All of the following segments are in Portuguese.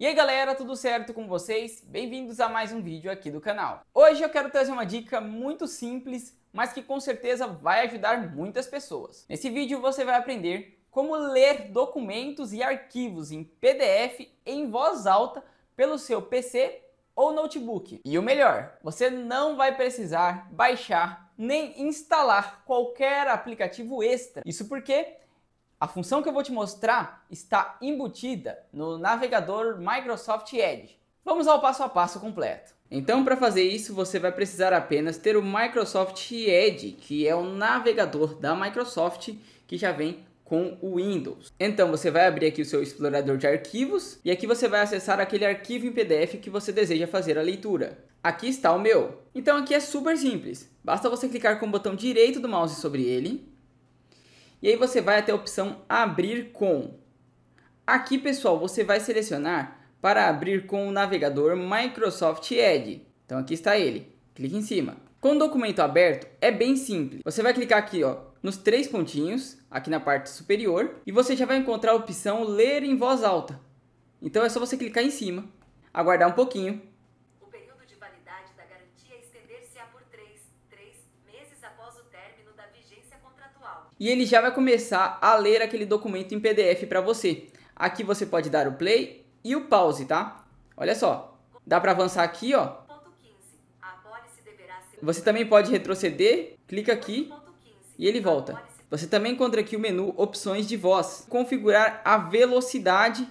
E aí galera, tudo certo com vocês? Bem-vindos a mais um vídeo aqui do canal. Hoje eu quero trazer uma dica muito simples, mas que com certeza vai ajudar muitas pessoas. Nesse vídeo você vai aprender como ler documentos e arquivos em PDF em voz alta pelo seu PC ou notebook. E o melhor, você não vai precisar baixar nem instalar qualquer aplicativo extra. Isso porque a função que eu vou te mostrar está embutida no navegador Microsoft Edge. Vamos ao passo a passo completo. Então, para fazer isso, você vai precisar apenas ter o Microsoft Edge, que é o navegador da Microsoft que já vem com o Windows. Então, você vai abrir aqui o seu explorador de arquivos e aqui você vai acessar aquele arquivo em PDF que você deseja fazer a leitura. Aqui está o meu. Então, aqui é super simples. Basta você clicar com o botão direito do mouse sobre ele e aí você vai até a opção abrir com. Aqui, pessoal, você vai selecionar para abrir com o navegador Microsoft Edge. Então aqui está ele. Clique em cima. Com o documento aberto, é bem simples. Você vai clicar aqui, ó, nos três pontinhos, aqui na parte superior, e você já vai encontrar a opção ler em voz alta. Então é só você clicar em cima, aguardar um pouquinho e ele já vai começar a ler aquele documento em PDF para você. Aqui você pode dar o play e o pause, tá? Olha só, dá para avançar aqui, ó. Você também pode retroceder, clica aqui e ele volta. Você também encontra aqui o menu opções de voz, configurar a velocidade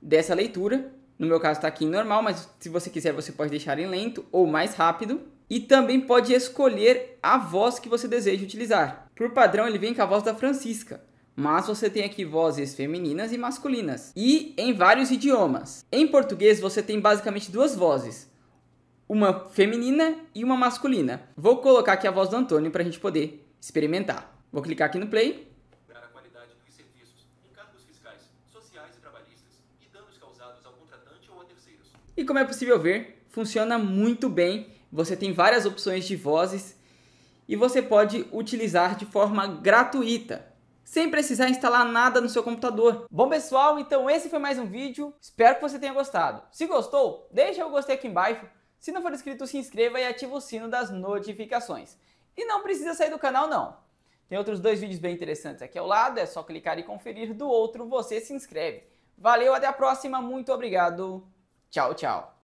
dessa leitura. No meu caso está aqui em normal, mas se você quiser você pode deixar em lento ou mais rápido. E também pode escolher a voz que você deseja utilizar. Por padrão, ele vem com a voz da Francisca, mas você tem aqui vozes femininas e masculinas, e em vários idiomas. Em português, você tem basicamente duas vozes, uma feminina e uma masculina. Vou colocar aqui a voz do Antônio para a gente poder experimentar. Vou clicar aqui no play. E como é possível ver, funciona muito bem. Você tem várias opções de vozes e você pode utilizar de forma gratuita sem precisar instalar nada no seu computador. Bom pessoal, então esse foi mais um vídeo, espero que você tenha gostado. Se gostou, deixa o gostei aqui embaixo, se não for inscrito se inscreva e ativa o sino das notificações. E não precisa sair do canal não, tem outros dois vídeos bem interessantes aqui ao lado, é só clicar e conferir, do outro você se inscreve. Valeu, até a próxima, muito obrigado, tchau, tchau.